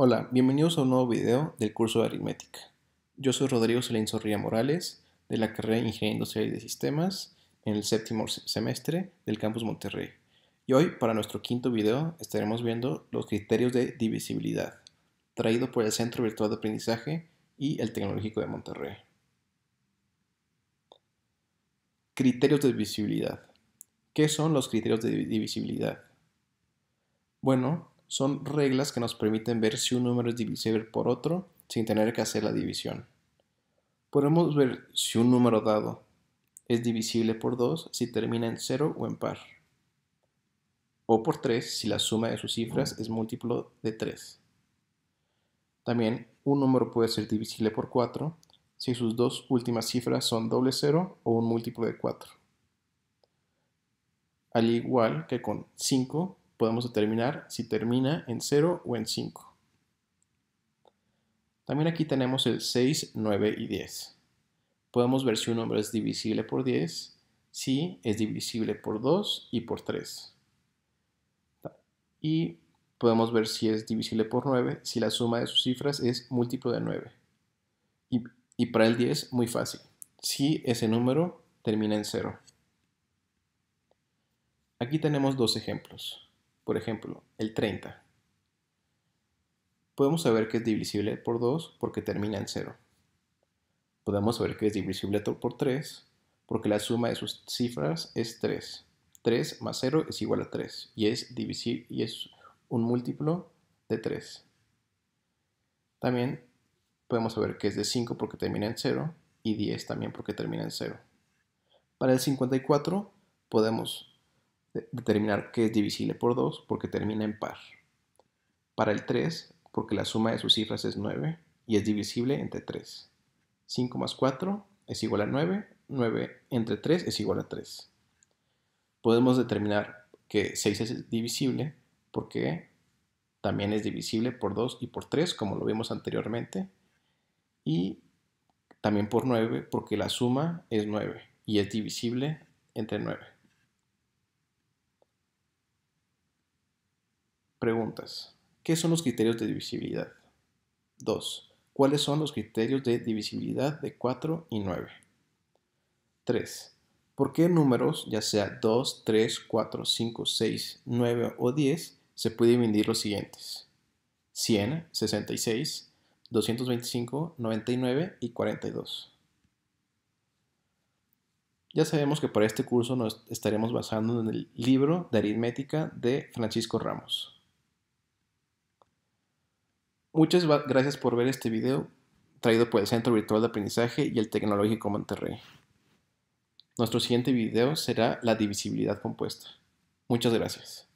Hola, bienvenidos a un nuevo video del curso de aritmética. Yo soy Rodrigo Solín Zorrilla Morales, de la carrera de Ingeniería Industrial y de Sistemas, en el séptimo semestre del Campus Monterrey. Y hoy, para nuestro quinto video, estaremos viendo los criterios de divisibilidad, traído por el Centro Virtual de Aprendizaje y el Tecnológico de Monterrey. Criterios de divisibilidad. ¿Qué son los criterios de divisibilidad? Bueno, son reglas que nos permiten ver si un número es divisible por otro sin tener que hacer la división. Podemos ver si un número dado es divisible por 2 si termina en 0 o en par, o por 3 si la suma de sus cifras es múltiplo de 3. También un número puede ser divisible por 4 si sus dos últimas cifras son doble 0 o un múltiplo de 4. Al igual que con 5, podemos determinar si termina en 0 o en 5. También aquí tenemos el 6, 9 y 10. Podemos ver si un número es divisible por 10, si es divisible por 2 y por 3. Y podemos ver si es divisible por 9, si la suma de sus cifras es múltiplo de 9. Y, y para el 10, muy fácil, si ese número termina en 0. Aquí tenemos dos ejemplos por ejemplo, el 30, podemos saber que es divisible por 2 porque termina en 0. Podemos saber que es divisible por 3 porque la suma de sus cifras es 3. 3 más 0 es igual a 3 y es, y es un múltiplo de 3. También podemos saber que es de 5 porque termina en 0 y 10 también porque termina en 0. Para el 54 podemos determinar que es divisible por 2 porque termina en par. Para el 3, porque la suma de sus cifras es 9 y es divisible entre 3. 5 más 4 es igual a 9, 9 entre 3 es igual a 3. Podemos determinar que 6 es divisible porque también es divisible por 2 y por 3, como lo vimos anteriormente, y también por 9 porque la suma es 9 y es divisible entre 9. Preguntas. ¿Qué son los criterios de divisibilidad? 2. ¿Cuáles son los criterios de divisibilidad de 4 y 9? 3. ¿Por qué números, ya sea 2, 3, 4, 5, 6, 9 o 10, se puede dividir los siguientes? 100, 66, 225, 99 y 42. Ya sabemos que para este curso nos estaremos basando en el libro de aritmética de Francisco Ramos. Muchas gracias por ver este video traído por el Centro Virtual de Aprendizaje y el Tecnológico Monterrey. Nuestro siguiente video será la divisibilidad compuesta. Muchas gracias.